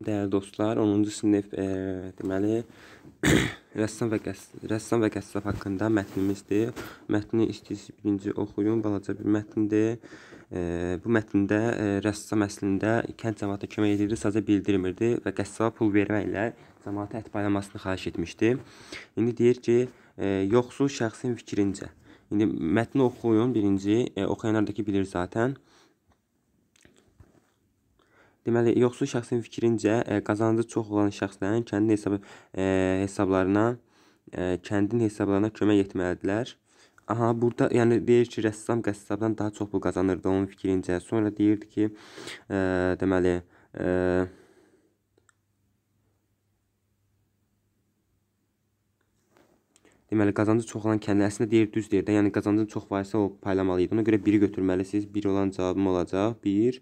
Dəyərli dostlar, 10-cu sinif e, deməli rəssam və qəssab, rəssam və qəssab haqqında mətnimizdir. Mətni istəyirsiniz birinci oxuyun, balaca bir mətndir. E, bu mətndə e, rəssam əslində kənd cəmaata kömək edirdi, sadəcə bildirmirdi və qəssaba pul verməklə cəmaata ətbaylamasını xahiş etmişdi. İndi deyir ki, e, yoxsul şəxsin fikrincə. İndi mətni oxuyun birinci, e, oxuyanlar da ki bilir zaten. Deməli, yoxsul şəxsin fikrincə, e, qazancı çox olan şəxslərin kəndin hesabı, e, hesablarına, e, kəndin hesablarına kömək etməlidirlər. Aha, burada yəni deyir ki, rəssam qəssabdan daha çox pul qazanırdı onun fikrincə. Sonra deyirdi ki, e, deməli, e, deməli qazancı çox olan kəndlər əslində deyir düz deyir də, yəni qazancın çox varsa o paylamalı idi. Ona görə biri götürməlisiniz. Bir olan cavabım olacaq. 1.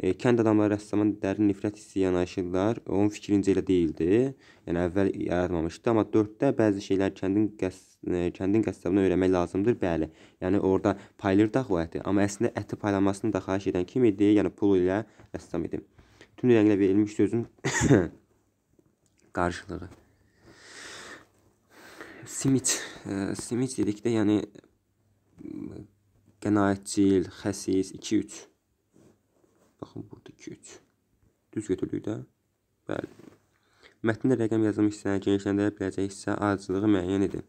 E, kənd adamları rəssama dərin nifrət hissi yanaşırlar. Onun fikrincə elə deyildi. Yəni əvvəl yaratmamışdı, amma 4-də bəzi şeylər kəndin qəsd e, kəndin qəssabını öyrənmək lazımdır, bəli. Yəni orada paylayır da o əti, amma əslində əti paylamasını da xahiş edən kim idi? Yəni pul ilə rəssam idi. Tünd rənglə verilmiş sözün qarşılığı simit, e, simit dedikdə, yəni qənaətcil, xəsis, 2-3. Baxın, burada 2-3. Düz götürdük də. Bəli. Mətndə rəqəm yazılmış hissəni genişləndirə biləcək hissə ardıcılığı müəyyən edin.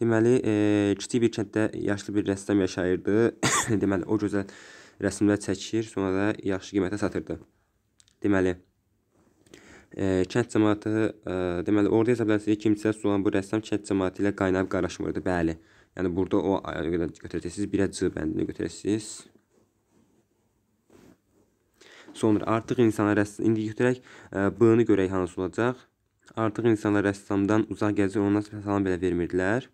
Deməli, e, kiçik bir kənddə yaşlı bir rəssam yaşayırdı. Deməli, o gözəl rəsmlər çəkir, sonra da yaxşı qiymətə satırdı. Deməli, e, kənd cəmaatı e, deməli orada hesab edirsiniz kimsə olan bu rəssam kənd cəmaatı ilə qaynayıb qarışmırdı. Bəli. Yəni burada o götürəcəksiniz, birə C bəndini götürəcəksiniz. Sonra artıq insana rəssam indi götürək B-ni görək hansı olacaq. Artıq insanlar rəssamdan uzaq gəzir, ona salam belə vermirdilər.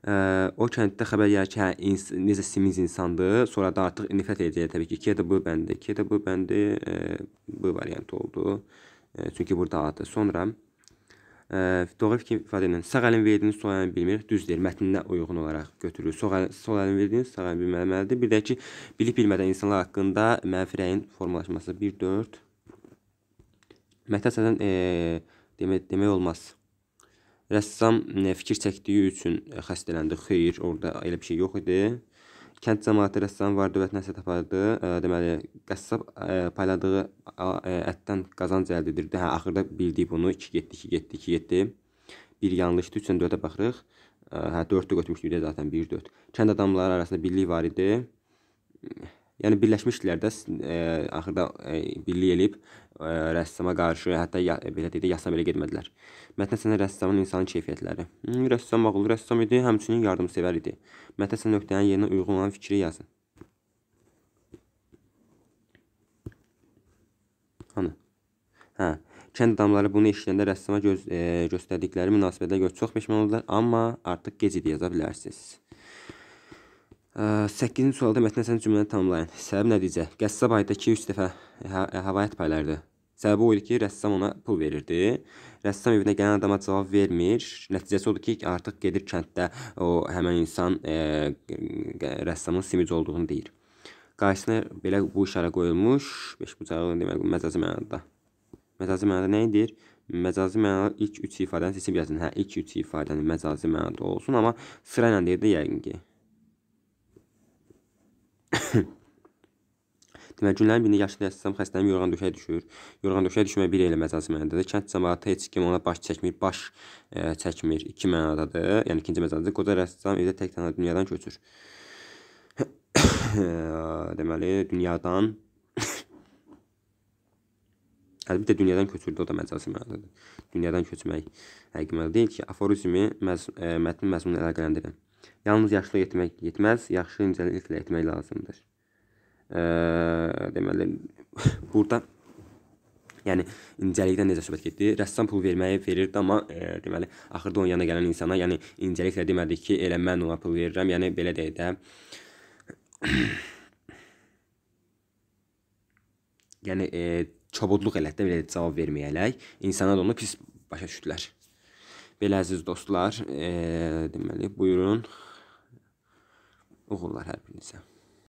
Ə, o kənddə xəbər yayır ki, hə, ins necə simiz insandır. Sonra da artıq nifrət edəcək təbii ki. 2 də B bəndi, 2 də B bəndi ə, e, B variantı oldu. Ə, e, çünki burada A-dır. Sonra ə, e, doğru fikir ifadə ilə sağ əlin verdiyini sol əlin bilmir. Düz deyil. Mətninə uyğun olaraq götürülür. Sol əl, sol əlin verdiyini sağ əlin bilməməlidir. Bir də ki, bilib bilmədən insanlar haqqında mənfi rəyin formalaşması 1 4 Mətn əsasən e, demək demək olmaz. Rəssam e, fikir çəkdiyi üçün e, xəstələndi. Xeyr, orada elə bir şey yox idi. Kənd cəmaəti rəssam var, dövlət nəsət apardı. E, deməli, qəssab payladığı ətdən qazanc əldə edirdi. Hə, axırda bildik bunu. 2 getdi, 2 getdi, 2 getdi. Bir yanlışdı, 3-dən 4-ə baxırıq. Hə, 4-ü götürmüşdük də zaten 1-4. Kənd adamları arasında birlik var idi. Yəni Birləşmiş İllər də e, axırda e, birlik eləyib e, rəssama qarşı, hətta ya, belə deyək də yasa belə getmədilər. Mətnəsənə rəssamın insani keyfiyyətləri. Rəssam ağıllı rəssam idi, həmçinin yardımsevər idi. Mətnəsən nöqtənin yerinə uyğun olan fikri yazın. Hanı? Hə. Kənd adamları bunu eşidəndə rəssama göz, e, göstərdikləri münasibətə görə çox peşman oldular, amma artıq gec idi yaza bilərsiniz. 8-ci sualda mətnə sən cümləni tamamlayın. Səbəb nədircə? Qəssab ayda 2-3 dəfə havayət paylardı. Səbəbi o idi ki, rəssam ona pul verirdi. Rəssam evinə gələn adama cavab vermir. Nəticəsi odur ki, artıq gedir kənddə o həmin insan e, rəssamın simic olduğunu deyir. Qarşısına belə bu işarə qoyulmuş, beş bucağı demək məcazi mənada. Məcazi mənada nə edir? Məcazi mənada ilk üç ifadəni seçib yazın. Hə, ilk üç ifadənin məcazi mənada olsun, amma sırayla deyir də yəqin ki. Deməli günlərin birində yaşlı yatsam xəstənim yorğan döşəyə düşür. Yorğan döşəyə düşmək bir elə məcazi mənadadır. Kənd cəmaəti heç kim ona baş çəkmir, baş ə, e, çəkmir. İki mənadadır. Yəni ikinci məcazidir. Qoca rəssam evdə tək tənha dünyadan köçür. Deməli dünyadan Əlbəttə hə, dünyadan köçürdü o da məcazi mənadadır. Dünyadan köçmək həqiqi məna deyil ki, aforizmi məz e, mətnin məzmunla əlaqələndirir. Yalnız yaxşılıq etmək yetməz, yaxşı incəliklə etmək lazımdır deməli burada yəni incəlikdən necə söhbət getdi? Rəssam pul verməyi verirdi, amma e, deməli axırda onun yanına gələn insana, yəni incəliklə demədik ki, elə mən ona pul verirəm, yəni belə deyək də. yəni e, çobodluq elətdə belə cavab verməyələk, insana da onu pis başa düşdülər. Belə əziz dostlar, e, deməli buyurun. Uğurlar hər birinizə.